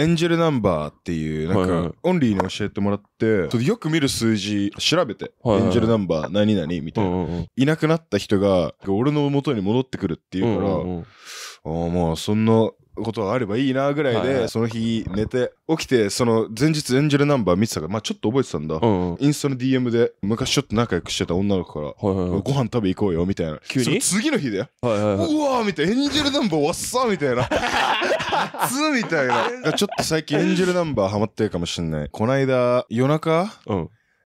エンジェルナンバーっていうなんかオンリーに教えてもらってよく見る数字調べてエンジェルナンバー何々みたいないなくなった人が俺の元に戻ってくるっていうからああまあそんなことがあればいいなぐらいでその日寝て起きてその前日エンジェルナンバー見てたからまあちょっと覚えてたんだインスタの DM で昔ちょっと仲良くしてた女の子からはご飯食べ行こうよみたいな急にそ次の日だようわーみたいなエンジェルナンバーわっさーみたいなつみたいな。ちょっと最近エンジェルナンバーハマってるかもしんない。こないだ、夜中、うん。